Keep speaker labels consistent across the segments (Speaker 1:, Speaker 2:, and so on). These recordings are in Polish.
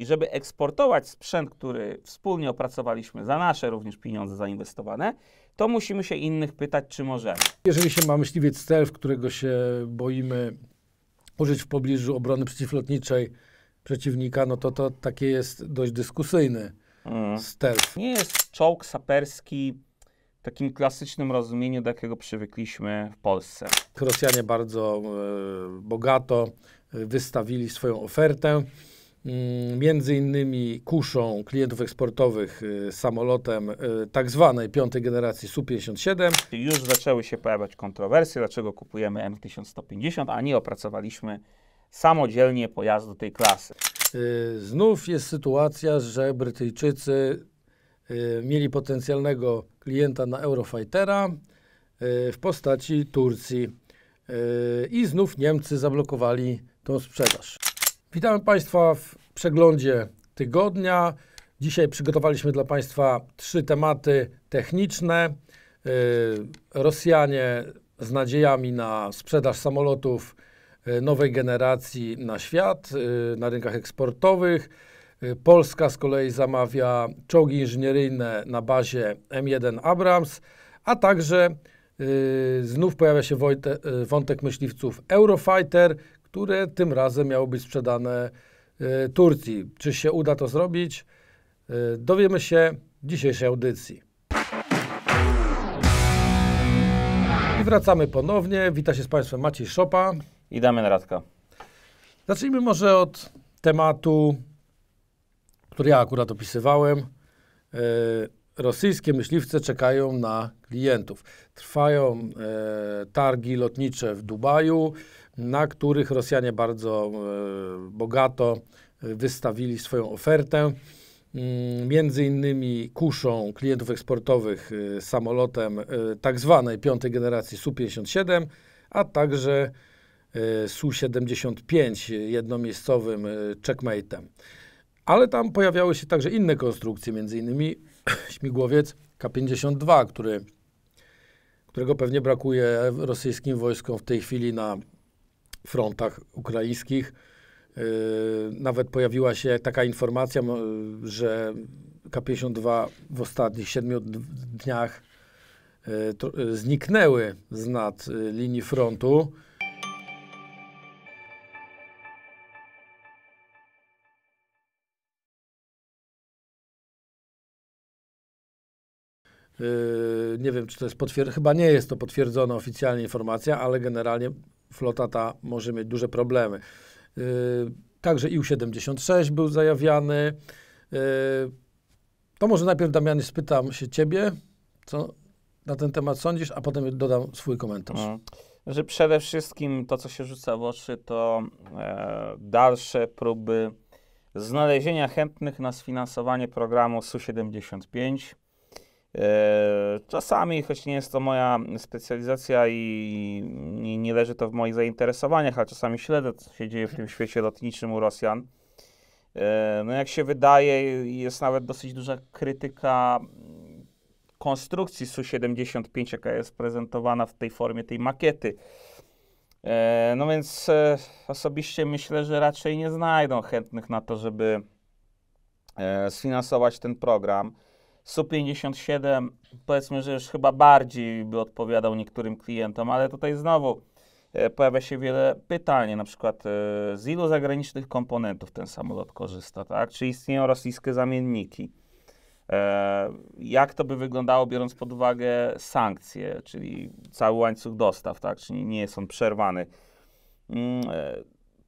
Speaker 1: I żeby eksportować sprzęt, który wspólnie opracowaliśmy za nasze również pieniądze zainwestowane, to musimy się innych pytać, czy możemy.
Speaker 2: Jeżeli się ma myśliwiec stealth, którego się boimy użyć w pobliżu obrony przeciwlotniczej przeciwnika, no to to takie jest dość dyskusyjny mm.
Speaker 1: stealth. Nie jest czołg saperski w takim klasycznym rozumieniu, do jakiego przywykliśmy w Polsce. Rosjanie bardzo
Speaker 2: y, bogato e, wystawili swoją ofertę. Mm, między innymi kuszą klientów eksportowych y, samolotem y, tak zwanej piątej
Speaker 1: generacji Su-57. Już zaczęły się pojawiać kontrowersje, dlaczego kupujemy M1150, a nie opracowaliśmy samodzielnie pojazdu tej klasy. Y, znów
Speaker 2: jest sytuacja, że Brytyjczycy mieli potencjalnego klienta na Eurofightera w postaci Turcji i znów Niemcy zablokowali tą sprzedaż. Witamy Państwa w przeglądzie tygodnia. Dzisiaj przygotowaliśmy dla Państwa trzy tematy techniczne. Y, Rosjanie z nadziejami na sprzedaż samolotów y, nowej generacji na świat, y, na rynkach eksportowych. Polska z kolei zamawia czołgi inżynieryjne na bazie M1 Abrams, a także Znów pojawia się wątek myśliwców Eurofighter, które tym razem miały być sprzedane e, Turcji. Czy się uda to zrobić? E, dowiemy się w dzisiejszej audycji. I wracamy ponownie. Wita się z Państwem Maciej Szopa i Damian Radka. Zacznijmy może od tematu, który ja akurat opisywałem. E, rosyjskie myśliwce czekają na klientów. Trwają targi lotnicze w Dubaju na których Rosjanie bardzo e, bogato e, wystawili swoją ofertę. Mm, między innymi kuszą klientów eksportowych e, samolotem tak zwanej piątej generacji Su-57, a także Su-75 jednomiejscowym checkmate'em. Ale tam pojawiały się także inne konstrukcje, między innymi śmigłowiec K-52, który, którego pewnie brakuje rosyjskim wojskom w tej chwili na frontach ukraińskich. E, nawet pojawiła się taka informacja, że K-52 w ostatnich siedmiu dniach e, e, zniknęły z nad linii frontu. nie wiem, czy to jest potwierdzone, chyba nie jest to potwierdzona oficjalnie informacja, ale generalnie flota ta może mieć duże problemy. Yy, także IU-76 był zajawiany. Yy, to może najpierw, Damiany, spytam się ciebie, co na ten temat sądzisz, a potem dodam swój komentarz. Mhm.
Speaker 1: Że przede wszystkim to, co się rzuca w oczy, to e, dalsze próby znalezienia chętnych na sfinansowanie programu Su-75 E, czasami, choć nie jest to moja specjalizacja i nie leży to w moich zainteresowaniach, ale czasami śledzę, co się dzieje w tym świecie lotniczym u Rosjan. E, no jak się wydaje, jest nawet dosyć duża krytyka konstrukcji Su-75, jaka jest prezentowana w tej formie tej makiety. E, no więc osobiście myślę, że raczej nie znajdą chętnych na to, żeby sfinansować ten program. Su57 powiedzmy, że już chyba bardziej by odpowiadał niektórym klientom, ale tutaj znowu e, pojawia się wiele pytań, na przykład e, z ilu zagranicznych komponentów ten samolot korzysta, tak? Czy istnieją rosyjskie zamienniki? E, jak to by wyglądało, biorąc pod uwagę sankcje, czyli cały łańcuch dostaw, tak? Czyli nie jest on przerwany mm,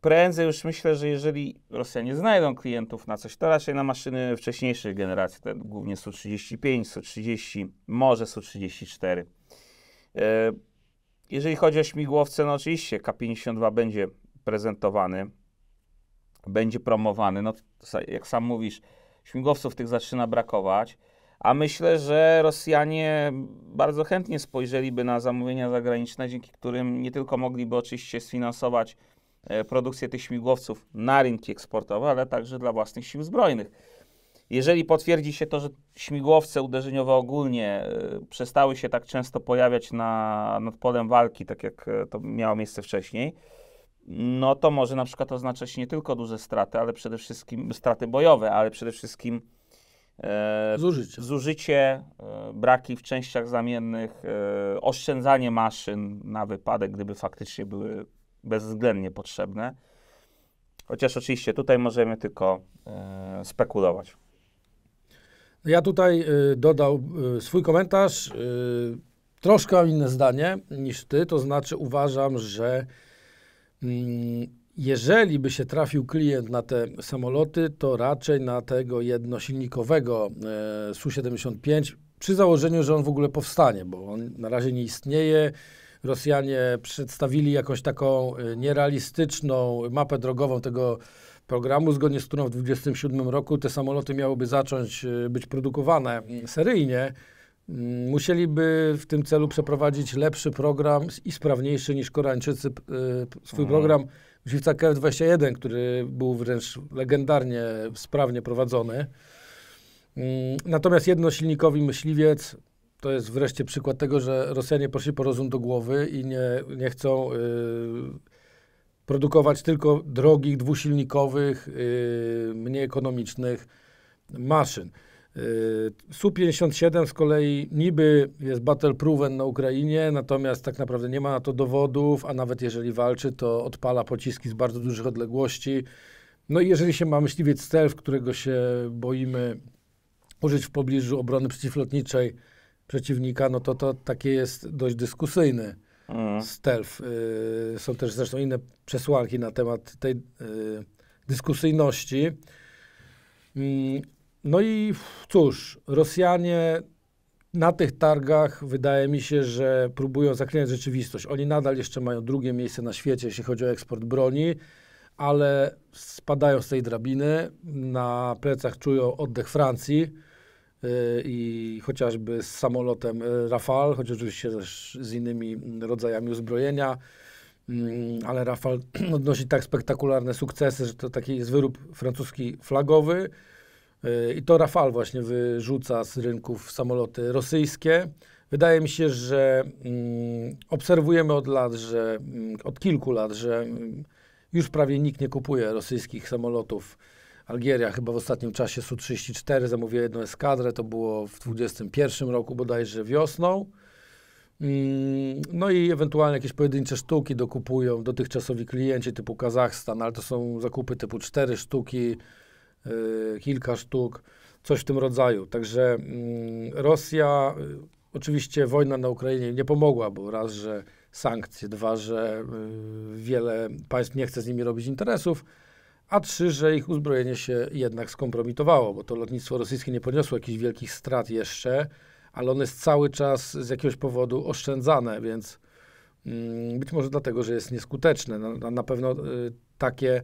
Speaker 1: prędzej już myślę, że jeżeli Rosjanie znajdą klientów na coś, to raczej na maszyny wcześniejszej generacji, te głównie 135, 35 30 może 134. 34 e, Jeżeli chodzi o śmigłowce, no oczywiście K-52 będzie prezentowany, będzie promowany. No, jak sam mówisz, śmigłowców tych zaczyna brakować, a myślę, że Rosjanie bardzo chętnie spojrzeliby na zamówienia zagraniczne, dzięki którym nie tylko mogliby oczywiście sfinansować E, produkcję tych śmigłowców na rynki eksportowe, ale także dla własnych sił zbrojnych. Jeżeli potwierdzi się to, że śmigłowce uderzeniowe ogólnie e, przestały się tak często pojawiać na, nad polem walki, tak jak e, to miało miejsce wcześniej, no to może na przykład oznaczać nie tylko duże straty, ale przede wszystkim straty bojowe, ale przede wszystkim e, zużycie, zużycie e, braki w częściach zamiennych, e, oszczędzanie maszyn na wypadek, gdyby faktycznie były bezwzględnie potrzebne. Chociaż oczywiście tutaj możemy tylko y, spekulować.
Speaker 2: No ja tutaj y, dodał y, swój komentarz. troszkę mam inne zdanie niż ty, to znaczy uważam, że mm, jeżeli by się trafił klient na te samoloty, to raczej na tego jednosilnikowego Su-75 przy założeniu, że on w ogóle powstanie, bo on na razie nie istnieje. Rosjanie przedstawili jakąś taką y, nierealistyczną mapę drogową tego programu, zgodnie z którą w 2027 roku te samoloty miałyby zacząć y, być produkowane mm, seryjnie, mm, musieliby w tym celu przeprowadzić lepszy program i sprawniejszy niż Koreańczycy y, swój program Żywca KF-21, który był wręcz legendarnie sprawnie prowadzony. Mm, natomiast jednosilnikowi myśliwiec to jest wreszcie przykład tego, że Rosjanie poszli po rozum do głowy i nie, nie chcą y, produkować tylko drogich, dwusilnikowych, y, mniej ekonomicznych maszyn. 157 y, Su-57 z kolei niby jest battle proven na Ukrainie, natomiast tak naprawdę nie ma na to dowodów, a nawet jeżeli walczy, to odpala pociski z bardzo dużych odległości. No i jeżeli się ma myśliwiec stealth, którego się boimy użyć w pobliżu obrony przeciwlotniczej, przeciwnika, no to to takie jest dość dyskusyjny mhm. stealth. Y, są też zresztą inne przesłanki na temat tej y, dyskusyjności. Y, no i cóż, Rosjanie na tych targach wydaje mi się, że próbują zaklinać rzeczywistość. Oni nadal jeszcze mają drugie miejsce na świecie, jeśli chodzi o eksport broni, ale spadają z tej drabiny. Na plecach czują oddech Francji Y, i chociażby z samolotem y, Rafal, choć oczywiście też z innymi rodzajami uzbrojenia, mm, ale Rafal odnosi tak spektakularne sukcesy, że to taki jest wyrób francuski flagowy y, i to Rafal właśnie wyrzuca z rynków samoloty rosyjskie. Wydaje mi się, że mm, obserwujemy od lat, że mm, od kilku lat, że już prawie nikt nie kupuje rosyjskich samolotów Algieria chyba w ostatnim czasie Su-34 zamówiła jedną eskadrę, to było w 21 roku bodajże wiosną. Mm, no i ewentualnie jakieś pojedyncze sztuki dokupują dotychczasowi klienci typu Kazachstan, ale to są zakupy typu 4 sztuki, y, kilka sztuk, coś w tym rodzaju. Także mm, Rosja, y, oczywiście wojna na Ukrainie nie pomogła, bo raz, że sankcje, dwa, że y, wiele państw nie chce z nimi robić interesów, a trzy, że ich uzbrojenie się jednak skompromitowało, bo to lotnictwo rosyjskie nie poniosło jakichś wielkich strat jeszcze, ale ono jest cały czas z jakiegoś powodu oszczędzane, więc mm, być może dlatego, że jest nieskuteczne. No, na, na pewno y, takie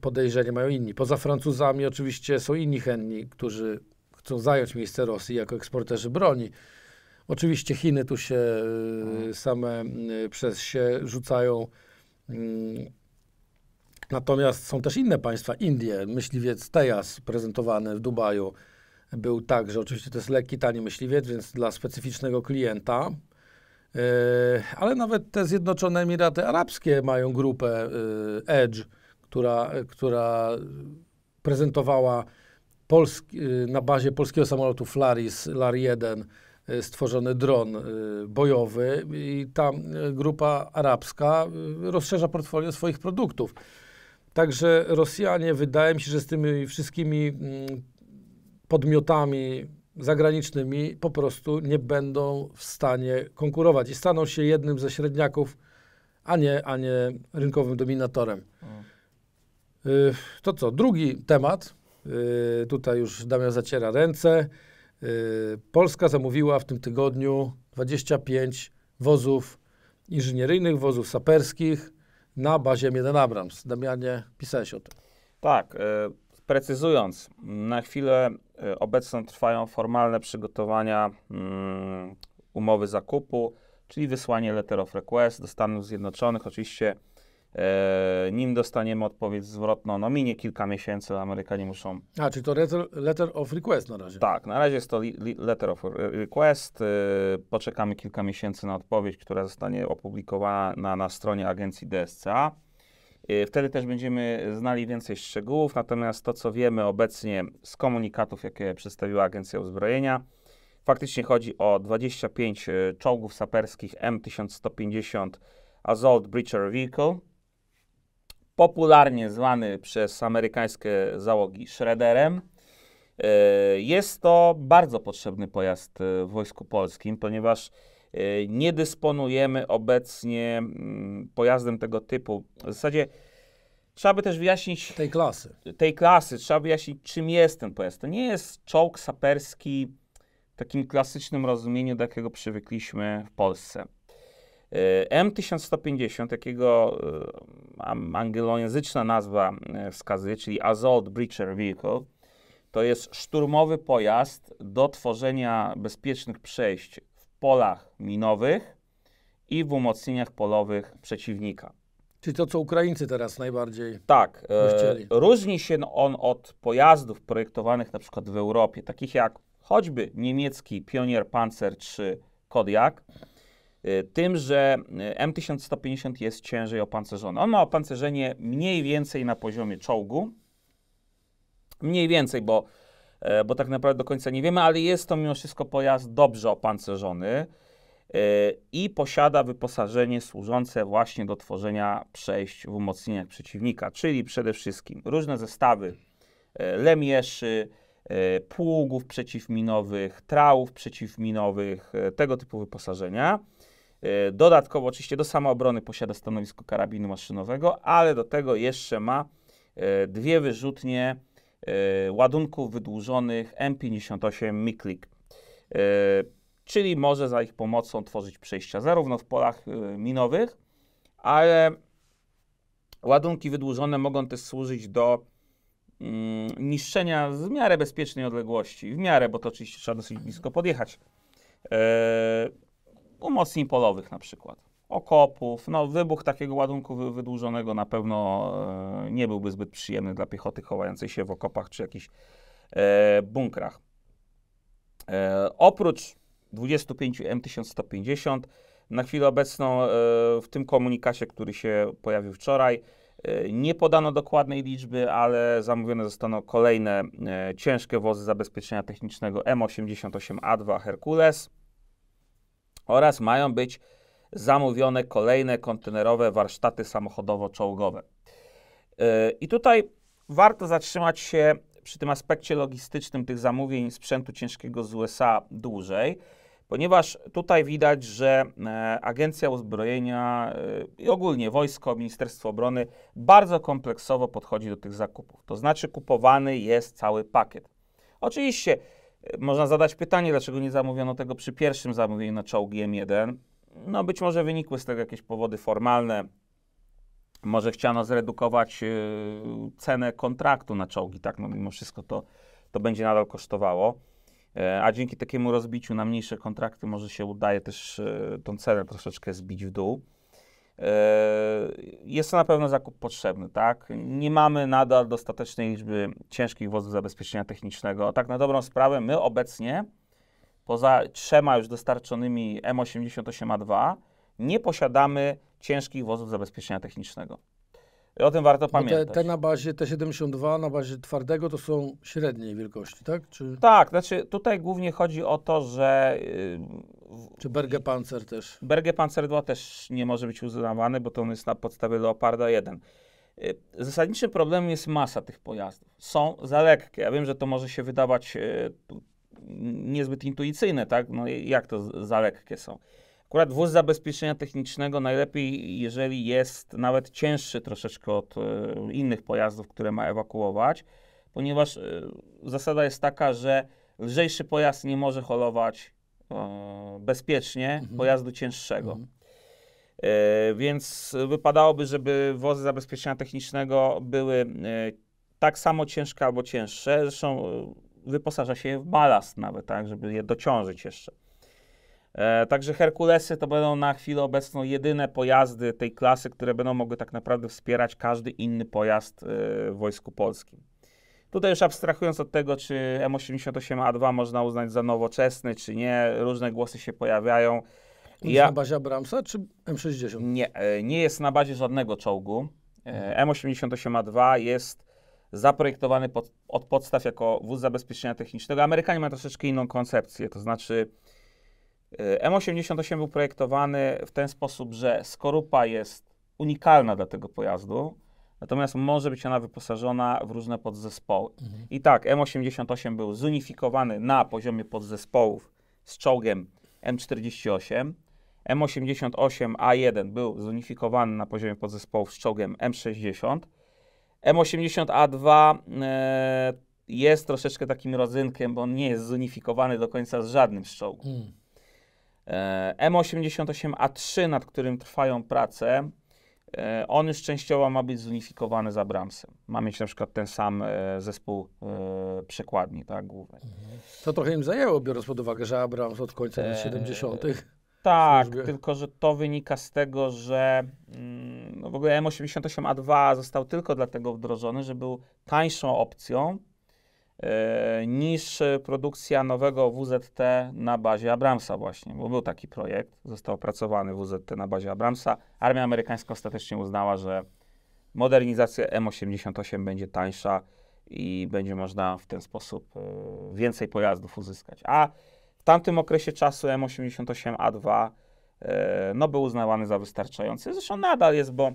Speaker 2: podejrzenie mają inni. Poza Francuzami oczywiście są inni chętni, którzy chcą zająć miejsce Rosji jako eksporterzy broni. Oczywiście Chiny tu się y, mhm. same y, przez się rzucają mm, Natomiast są też inne państwa, Indie, myśliwiec Tejas prezentowany w Dubaju był tak, że oczywiście to jest lekki, tani myśliwiec, więc dla specyficznego klienta, yy, ale nawet te Zjednoczone Emiraty Arabskie mają grupę yy, Edge, która, która prezentowała Polski, yy, na bazie polskiego samolotu Flaris LAR-1 stworzony dron bojowy i ta grupa arabska rozszerza portfolio swoich produktów. Także Rosjanie, wydaje mi się, że z tymi wszystkimi mm, podmiotami zagranicznymi po prostu nie będą w stanie konkurować i staną się jednym ze średniaków, a nie, a nie rynkowym dominatorem. Mm. Y, to co, drugi temat, y, tutaj już Damian zaciera ręce. Y, Polska zamówiła w tym tygodniu 25 wozów inżynieryjnych, wozów saperskich
Speaker 1: na bazie Jeden Abrams. Damianie, pisałeś o tym. Tak, e, precyzując, na chwilę e, obecną trwają formalne przygotowania mm, umowy zakupu, czyli wysłanie letter of request do Stanów Zjednoczonych. Oczywiście E, nim dostaniemy odpowiedź zwrotną, no minie kilka miesięcy, Amerykanie muszą...
Speaker 2: A, czy to letter, letter of request na razie.
Speaker 1: Tak, na razie jest to letter of request, e, poczekamy kilka miesięcy na odpowiedź, która zostanie opublikowana na, na stronie agencji DSCA. E, wtedy też będziemy znali więcej szczegółów, natomiast to, co wiemy obecnie z komunikatów, jakie przedstawiła Agencja Uzbrojenia, faktycznie chodzi o 25 czołgów saperskich M1150 Assault Breacher Vehicle, popularnie zwany przez amerykańskie załogi Shredderem. E, jest to bardzo potrzebny pojazd e, w Wojsku Polskim, ponieważ e, nie dysponujemy obecnie mm, pojazdem tego typu. W zasadzie trzeba by też wyjaśnić. Tej klasy. Tej klasy, trzeba wyjaśnić, czym jest ten pojazd. To nie jest czołg saperski w takim klasycznym rozumieniu, do jakiego przywykliśmy w Polsce. E, M1150, jakiego e, anglojęzyczna nazwa e, wskazuje, czyli Assault Breacher Vehicle, to jest szturmowy pojazd do tworzenia bezpiecznych przejść w polach minowych i w umocnieniach polowych przeciwnika. Czyli
Speaker 2: to, co Ukraińcy teraz najbardziej Tak. E,
Speaker 1: różni się on od pojazdów projektowanych na przykład w Europie, takich jak choćby niemiecki Pionier Panzer III Kodiak, Y, tym, że y, M1150 jest ciężej opancerzony. On ma opancerzenie mniej więcej na poziomie czołgu. Mniej więcej, bo, e, bo tak naprawdę do końca nie wiemy, ale jest to mimo wszystko pojazd dobrze opancerzony e, i posiada wyposażenie służące właśnie do tworzenia przejść w umocnieniach przeciwnika, czyli przede wszystkim różne zestawy e, lemieszy, pługów przeciwminowych, trałów przeciwminowych, tego typu wyposażenia. E, dodatkowo oczywiście do samoobrony posiada stanowisko karabinu maszynowego, ale do tego jeszcze ma e, dwie wyrzutnie e, ładunków wydłużonych M58 Miklik. Czyli może za ich pomocą tworzyć przejścia zarówno w polach minowych, ale ładunki wydłużone mogą też służyć do mm, niszczenia w miarę bezpiecznej odległości. W miarę, bo to oczywiście trzeba dosyć blisko podjechać umocnień polowych na przykład, okopów. No, wybuch takiego ładunku wydłużonego na pewno e, nie byłby zbyt przyjemny dla piechoty chowającej się w okopach czy jakichś e, bunkrach. E, oprócz 25 M1150 na chwilę obecną e, w tym komunikacie, który się pojawił wczoraj, e, nie podano dokładnej liczby, ale zamówione zostaną kolejne ciężkie wozy zabezpieczenia technicznego M88A2 Herkules oraz mają być zamówione kolejne kontenerowe warsztaty samochodowo-czołgowe. Yy, I tutaj warto zatrzymać się przy tym aspekcie logistycznym tych zamówień sprzętu ciężkiego z USA dłużej, ponieważ tutaj widać, że e, Agencja Uzbrojenia e, i ogólnie wojsko, Ministerstwo Obrony bardzo kompleksowo podchodzi do tych zakupów. To znaczy, kupowany jest cały pakiet. Oczywiście można zadać pytanie, dlaczego nie zamówiono tego przy pierwszym zamówieniu na czołgi M1. No być może wynikły z tego jakieś powody formalne. Może chciano zredukować y, cenę kontraktu na czołgi, tak? No mimo wszystko to, to będzie nadal kosztowało. E, a dzięki takiemu rozbiciu na mniejsze kontrakty może się udaje też yy, tą cenę troszeczkę zbić w dół. Yy, jest to na pewno zakup potrzebny, tak? Nie mamy nadal dostatecznej liczby ciężkich wozów zabezpieczenia technicznego. Tak na dobrą sprawę my obecnie, poza trzema już dostarczonymi M88A2, nie posiadamy ciężkich wozów zabezpieczenia technicznego. O tym warto no pamiętać. Te, te,
Speaker 2: na bazie, te 72 na bazie twardego to są średniej wielkości, tak? Czy...
Speaker 1: Tak, znaczy tutaj głównie chodzi o to, że... Yy, Czy Berge Panzer też? Berge Panzer 2 też nie może być uznawany, bo to on jest na podstawie Leoparda 1. Yy, zasadniczym problemem jest masa tych pojazdów. Są za lekkie. Ja wiem, że to może się wydawać yy, niezbyt intuicyjne, tak? No jak to za lekkie są? Akurat wóz zabezpieczenia technicznego najlepiej, jeżeli jest nawet cięższy troszeczkę od e, innych pojazdów, które ma ewakuować, ponieważ e, zasada jest taka, że lżejszy pojazd nie może holować e, bezpiecznie mhm. pojazdu cięższego. Mhm. więc wypadałoby, żeby wozy zabezpieczenia technicznego były tak samo ciężkie albo cięższe. Zresztą wyposaża się je w balast nawet, tak, żeby je dociążyć jeszcze. E, także Herkulesy to będą na chwilę obecną jedyne pojazdy tej klasy, które będą mogły tak naprawdę wspierać każdy inny pojazd e, w Wojsku Polskim. Tutaj już abstrahując od tego, czy M88A2 można uznać za nowoczesny, czy nie, różne głosy się pojawiają. Jest ja... na bazie Abramsa czy M60? Nie, e, nie jest na bazie żadnego czołgu. E, M88A2 jest zaprojektowany pod, od podstaw jako wóz zabezpieczenia technicznego. Amerykanie mają troszeczkę inną koncepcję, to znaczy E, M88 był projektowany w ten sposób, że skorupa jest unikalna dla tego pojazdu, natomiast może być ona wyposażona w różne podzespoły. Mhm. I tak, M88 był zunifikowany na poziomie podzespołów z czołgiem M48. M88A1 był zunifikowany na poziomie podzespołów z czołgiem M60. M80A2 e, jest troszeczkę takim rodzynkiem, bo on nie jest zunifikowany do końca z żadnym z czołgów. Hmm. E, M88A3, nad którym trwają prace, e, on już częściowo ma być zunifikowany z Abramsem. Ma mieć na przykład ten sam e, zespół przekładni, tak, główny. Mhm.
Speaker 2: To trochę im zajęło, biorąc pod uwagę, że Abrams od końca lat 70.
Speaker 1: Tak, tylko że to wynika z tego, że mm, no w ogóle M88A2 został tylko dlatego wdrożony, że był tańszą opcją E, niż produkcja nowego WZT na bazie Abramsa właśnie, bo był taki projekt, został opracowany WZT na bazie Abramsa. Armia amerykańska ostatecznie uznała, że modernizacja M88 będzie tańsza i będzie można w ten sposób e, więcej pojazdów uzyskać. A w tamtym okresie czasu M88A2 e, no, był uznawany za wystarczający. Zresztą nadal jest, bo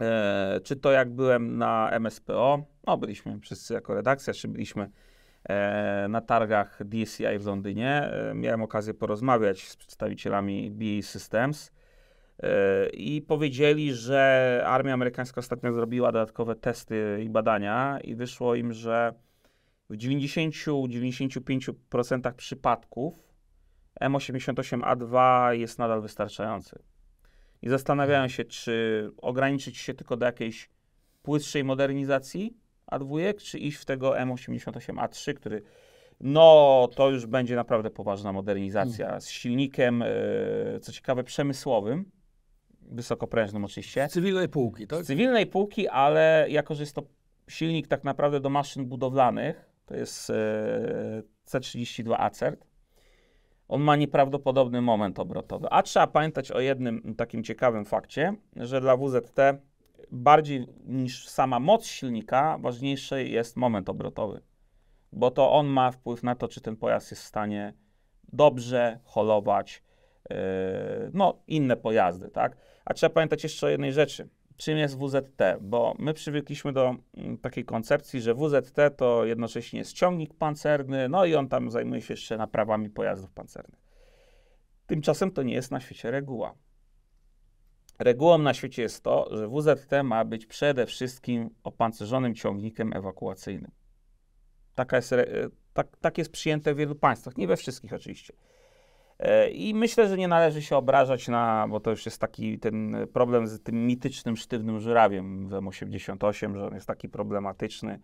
Speaker 1: E, czy to jak byłem na MSPO, no byliśmy wszyscy jako redakcja, czy byliśmy e, na targach DCI w Londynie. E, miałem okazję porozmawiać z przedstawicielami BA Systems e, i powiedzieli, że armia amerykańska ostatnio zrobiła dodatkowe testy i badania i wyszło im, że w 90-95% przypadków M88A2 jest nadal wystarczający i zastanawiają się, czy ograniczyć się tylko do jakiejś płytszej modernizacji A2, czy iść w tego M88A3, który no to już będzie naprawdę poważna modernizacja mm. z silnikiem, yy, co ciekawe, przemysłowym, wysokoprężnym oczywiście. Z cywilnej półki, tak? Z cywilnej półki, ale jako, że jest to silnik tak naprawdę do maszyn budowlanych, to jest yy, C32 Acert, on ma nieprawdopodobny moment obrotowy. A trzeba pamiętać o jednym takim ciekawym fakcie, że dla WZT bardziej niż sama moc silnika, ważniejszy jest moment obrotowy, bo to on ma wpływ na to, czy ten pojazd jest w stanie dobrze holować, yy, no inne pojazdy, tak? A trzeba pamiętać jeszcze o jednej rzeczy czym jest WZT, bo my przywykliśmy do mm, takiej koncepcji, że WZT to jednocześnie jest ciągnik pancerny, no i on tam zajmuje się jeszcze naprawami pojazdów pancernych. Tymczasem to nie jest na świecie reguła. Regułą na świecie jest to, że WZT ma być przede wszystkim opancerzonym ciągnikiem ewakuacyjnym. Taka jest, e, tak, tak jest przyjęte w wielu państwach, nie we wszystkich oczywiście. E, I myślę, że nie należy się obrażać na, bo to już jest taki ten problem z tym mitycznym sztywnym żurawiem w M88, że on jest taki problematyczny.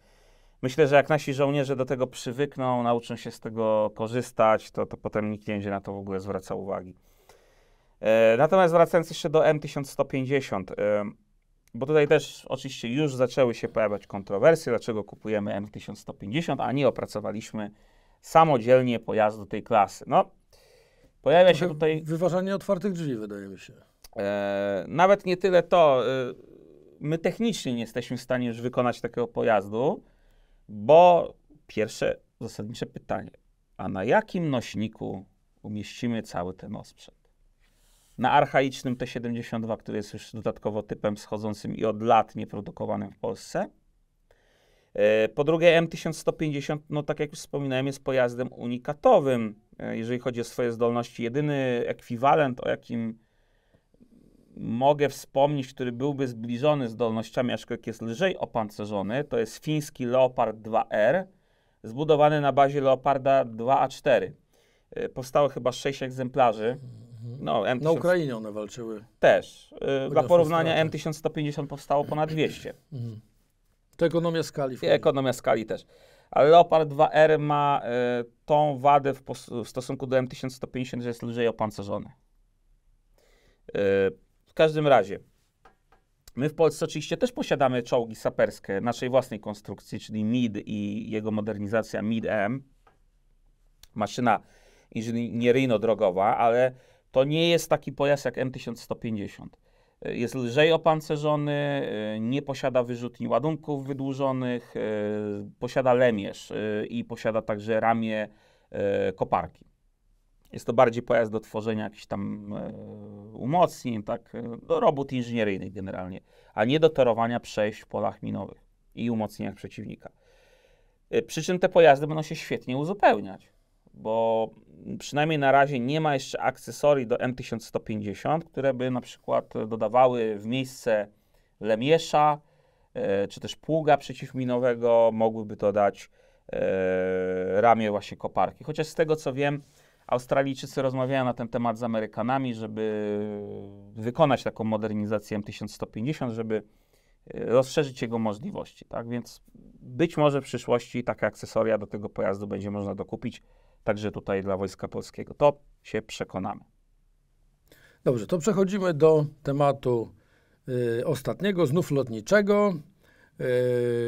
Speaker 1: Myślę, że jak nasi żołnierze do tego przywykną, nauczą się z tego korzystać, to, to potem nikt nie będzie na to w ogóle zwracał uwagi. E, natomiast wracając jeszcze do M1150, e, bo tutaj też oczywiście już zaczęły się pojawiać kontrowersje, dlaczego kupujemy M1150, a nie opracowaliśmy samodzielnie pojazdu tej klasy. No, Pojawia Trochę się tutaj. Wyważanie otwartych drzwi, wydaje mi się. E, nawet nie tyle to. E, my technicznie nie jesteśmy w stanie już wykonać takiego pojazdu, bo pierwsze zasadnicze pytanie: a na jakim nośniku umieścimy cały ten osprzęt? Na archaicznym T72, który jest już dodatkowo typem schodzącym i od lat nieprodukowanym w Polsce. E, po drugie, M1150, no tak jak już wspominałem, jest pojazdem unikatowym E, jeżeli chodzi o swoje zdolności. Jedyny ekwiwalent, o jakim mogę wspomnieć, który byłby zbliżony zdolnościami, aczkolwiek jest lżej opancerzony, to jest fiński Leopard 2R, zbudowany na bazie Leoparda 2A4. E, powstało chyba sześć egzemplarzy. Mhm. No, M1000... Na Ukrainie one walczyły. Też. Yy, dla porównania M1150 powstało ponad 200. Mhm. To ekonomia skali. ekonomia skali też ale Leopard 2R ma y, tą wadę w, w, stosunku do M1150, że jest lżej opancerzony. Y, w każdym razie, my w Polsce oczywiście też posiadamy czołgi saperskie naszej własnej konstrukcji, czyli MID i jego modernizacja MID-M. E Maszyna inżynieryjno-drogowa, ale to nie jest taki pojazd jak M1150 jest lżej opancerzony, e, nie posiada wyrzutni ładunków wydłużonych, e, posiada lemierz e, i posiada także ramię koparki. Jest to bardziej pojazd do tworzenia jakichś tam umocnień, tak, do robót inżynieryjnych generalnie, a nie do torowania przejść w polach minowych i umocnieniach przeciwnika. Przy czym te pojazdy będą się świetnie uzupełniać, bo przynajmniej na razie nie ma jeszcze akcesorii do M1150, które by na przykład dodawały w miejsce lemiesza e, czy też pługa przeciwminowego, mogłyby dodać e, ramię właśnie koparki. Chociaż z tego co wiem, Australijczycy rozmawiają na ten temat z Amerykanami, żeby wykonać taką modernizację M1150, żeby e, rozszerzyć jego możliwości. Tak więc być może w przyszłości takie akcesoria do tego pojazdu będzie można dokupić także tutaj dla Wojska Polskiego. To się przekonamy.
Speaker 2: Dobrze, to przechodzimy do tematu y, ostatniego, znów lotniczego,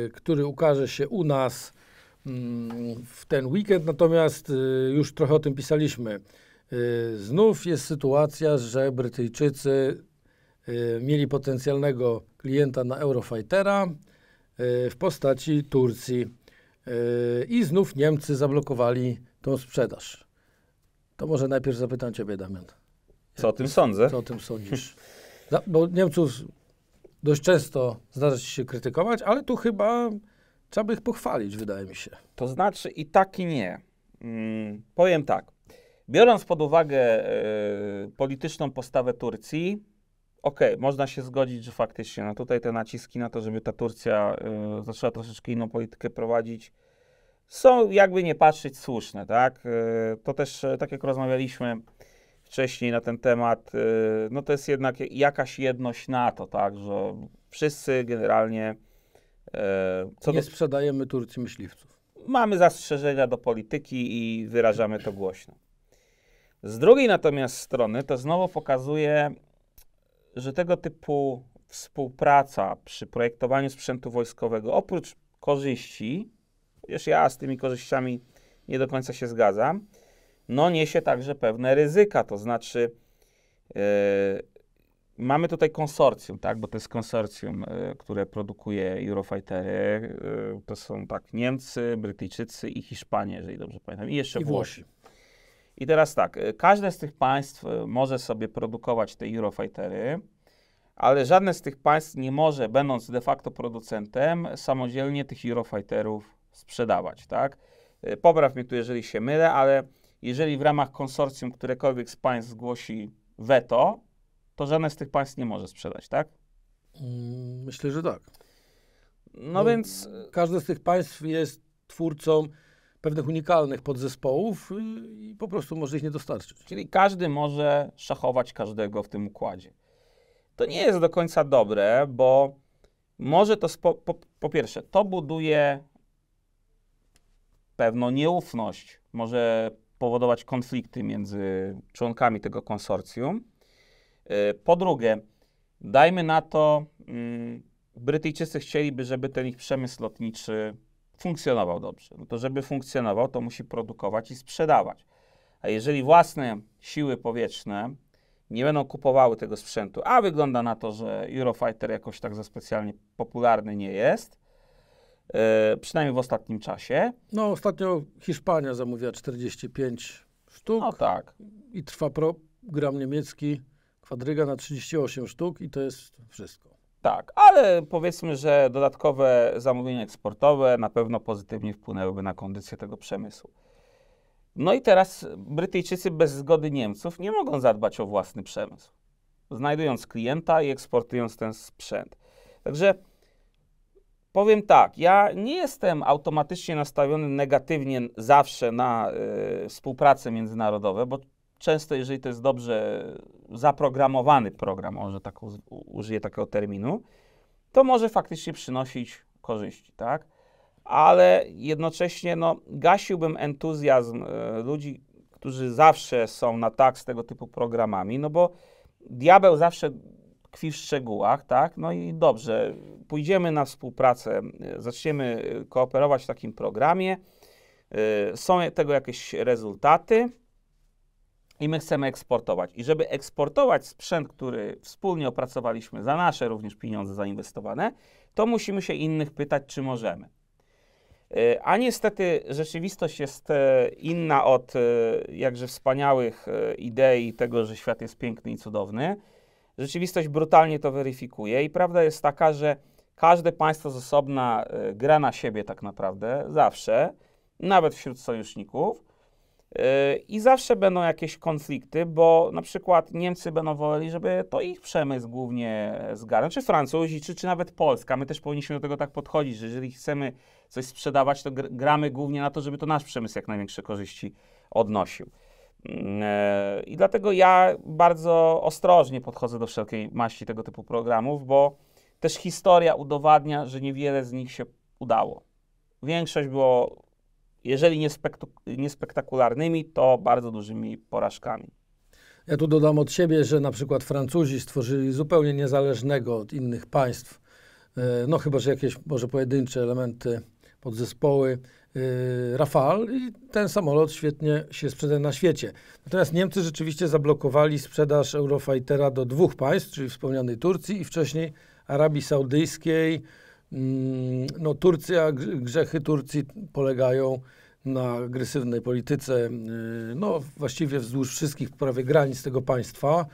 Speaker 2: y, który ukaże się u nas y, w ten weekend, natomiast y, już trochę o tym pisaliśmy. Y, znów jest sytuacja, że Brytyjczycy y, mieli potencjalnego klienta na Eurofightera w postaci Turcji. I znów Niemcy zablokowali tą sprzedaż. To może najpierw zapytam Ciebie, Damian. Co o tym sądzę? Co o tym sądzisz? Bo Niemców dość często zdarza się krytykować, ale tu chyba trzeba by ich pochwalić, wydaje mi się.
Speaker 1: To znaczy i tak, i nie. Mm, powiem tak. Biorąc pod uwagę y, polityczną postawę Turcji, okej, okay, można się zgodzić, że faktycznie no tutaj te naciski na to, żeby ta Turcja y, zaczęła troszeczkę inną politykę prowadzić, są jakby nie patrzeć słuszne, tak? Y, to też, e, tak jak rozmawialiśmy wcześniej na ten temat, y, no to jest jednak jakaś jedność NATO, tak? Że wszyscy generalnie... E, co nie do... sprzedajemy Turcji myśliwców. Mamy zastrzeżenia do polityki i wyrażamy to głośno. Z drugiej natomiast strony to znowu pokazuje, że tego typu współpraca przy projektowaniu sprzętu wojskowego, oprócz korzyści, wiesz, ja z tymi korzyściami nie do końca się zgadzam. No niesie także pewne ryzyka, to znaczy yy, mamy tutaj konsorcjum, tak, bo to jest konsorcjum, yy, które produkuje Eurofightery. Yy, to są tak Niemcy, Brytyjczycy i Hiszpanie, jeżeli dobrze pamiętam, i jeszcze I Włosi. Włosi. I teraz tak, każde z tych państw może sobie produkować te Eurofightery, ale żadne z tych państw nie może, będąc de facto producentem, samodzielnie tych Eurofighterów sprzedawać, tak? E, popraw mnie tu, jeżeli się mylę, ale jeżeli w ramach konsorcjum którekolwiek z państw zgłosi weto, to żadne z tych państw nie może sprzedać, tak? Mm, myślę, że tak. No, no więc.
Speaker 2: Każde z tych państw jest twórcą
Speaker 1: pewnych unikalnych podzespołów i po prostu może ich nie dostarczyć. Czyli każdy może szachować każdego w tym układzie. To nie jest do końca dobre, bo może to, spo, po, po, pierwsze, to buduje pewną nieufność, może powodować konflikty między członkami tego konsorcjum. Y, po drugie, dajmy na to, mm, Brytyjczycy chcieliby, żeby ten ich przemysł lotniczy funkcjonował dobrze. No to żeby funkcjonował, to musi produkować i sprzedawać. A jeżeli własne siły powietrzne nie będą kupowały tego sprzętu, a wygląda na to, że Eurofighter jakoś tak za specjalnie popularny nie jest, E, przynajmniej w ostatnim czasie. No ostatnio Hiszpania zamówiła 45 sztuk. No tak. I trwa
Speaker 2: program niemiecki Kwadryga na 38 sztuk i to jest
Speaker 1: wszystko. Tak, ale powiedzmy, że dodatkowe zamówienia eksportowe na pewno pozytywnie wpłynęłyby na kondycję tego przemysłu. No i teraz Brytyjczycy bez zgody Niemców nie mogą zadbać o własny przemysł, znajdując klienta i eksportując ten sprzęt. Także Powiem tak, ja nie jestem automatycznie nastawiony negatywnie zawsze na y, współpracę międzynarodową, bo często, jeżeli to jest dobrze zaprogramowany program, może tak użyję takiego terminu, to może faktycznie przynosić korzyści, tak? Ale jednocześnie no, gasiłbym entuzjazm y, ludzi, którzy zawsze są na tak z tego typu programami, no bo diabeł zawsze tkwi w szczegółach, tak? No i dobrze, pójdziemy na współpracę, e, zaczniemy e, kooperować w takim programie, e, są tego jakieś rezultaty i my chcemy eksportować. I żeby eksportować sprzęt, który wspólnie opracowaliśmy za nasze również pieniądze zainwestowane, to musimy się innych pytać, czy możemy. A niestety rzeczywistość jest inna od jakże wspaniałych idei tego, że świat jest piękny i cudowny. Rzeczywistość brutalnie to weryfikuje i prawda jest taka, że każde państwo z osobna y, gra na siebie tak naprawdę, zawsze, nawet wśród sojuszników. Y, I zawsze będą jakieś konflikty, bo na przykład Niemcy będą woleli, żeby to ich przemysł głównie e, zgarnął, czy Francuzi, czy, czy nawet Polska. My też powinniśmy do tego tak podchodzić, że jeżeli chcemy coś sprzedawać, to gramy głównie na to, żeby to nasz przemysł jak największe korzyści odnosił. Mm, e, I dlatego ja bardzo ostrożnie podchodzę do wszelkiej maści tego typu programów, bo też historia udowadnia, że niewiele z nich się udało. Większość było, jeżeli niespektakularnymi, to bardzo dużymi porażkami.
Speaker 2: Ja tu dodam od siebie, że na przykład Francuzi stworzyli zupełnie niezależnego od innych państw, e, no chyba że jakieś może pojedyncze elementy, podzespoły, Y, Rafal i ten samolot świetnie się sprzedaje na świecie. Natomiast Niemcy rzeczywiście zablokowali sprzedaż Eurofightera do dwóch państw, czyli wspomnianej Turcji i wcześniej Arabii Saudyjskiej. Mm, no, Turcja, grzechy Turcji polegają na agresywnej polityce, y, no właściwie wzdłuż wszystkich prawie granic tego państwa,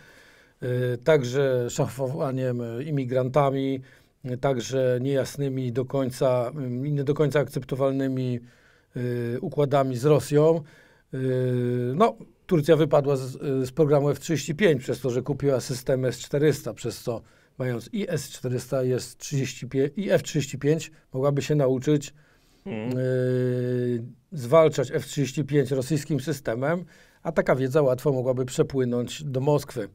Speaker 2: y, także szafowaniem imigrantami, także niejasnymi do końca, mm, nie do końca akceptowalnymi y, układami z Rosją. Y, no, Turcja wypadła z, z programu F-35 przez to, że kupiła system S-400, przez co mając i S-400 jest 35, i F-35 mogłaby się nauczyć hmm. y, zwalczać F-35 rosyjskim systemem, a taka wiedza łatwo mogłaby przepłynąć do Moskwy.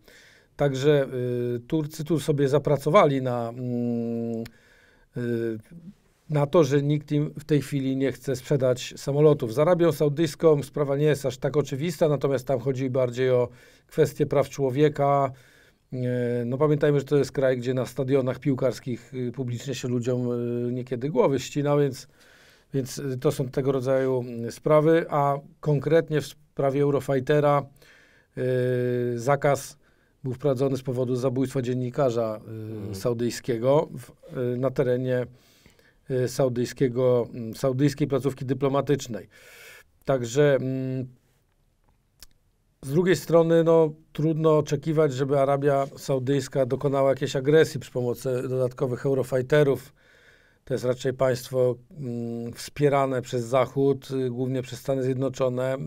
Speaker 2: Także y, Turcy tu sobie zapracowali na, mm, y, na to, że nikt im w tej chwili nie chce sprzedać samolotów. Z Arabią Saudyjską sprawa nie jest aż tak oczywista, natomiast tam chodzi bardziej o kwestie praw człowieka. Y, no pamiętajmy, że to jest kraj, gdzie na stadionach piłkarskich publicznie się ludziom niekiedy głowy ścina, więc, więc to są tego rodzaju sprawy, a konkretnie w sprawie Eurofightera zakaz był wprowadzony z powodu zabójstwa dziennikarza y, mhm. saudyjskiego w, y, na terenie y, saudyjskiego, mm, saudyjskiej placówki dyplomatycznej. Także mm, z drugiej strony no, trudno oczekiwać, żeby Arabia Saudyjska dokonała jakiejś agresji przy pomocy dodatkowych eurofighterów. To jest raczej państwo mm, wspierane przez Zachód, y, głównie przez Stany Zjednoczone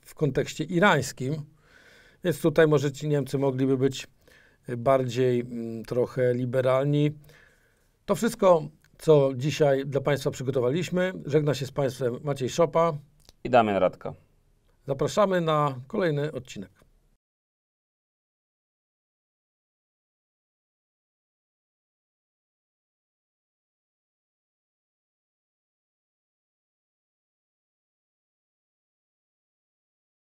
Speaker 2: w kontekście irańskim więc tutaj może ci Niemcy mogliby być bardziej m, mm, trochę liberalni. To wszystko, co dzisiaj dla Państwa przygotowaliśmy. Żegna się z Państwem Maciej Szopa i Damian Radka. Zapraszamy na kolejny odcinek.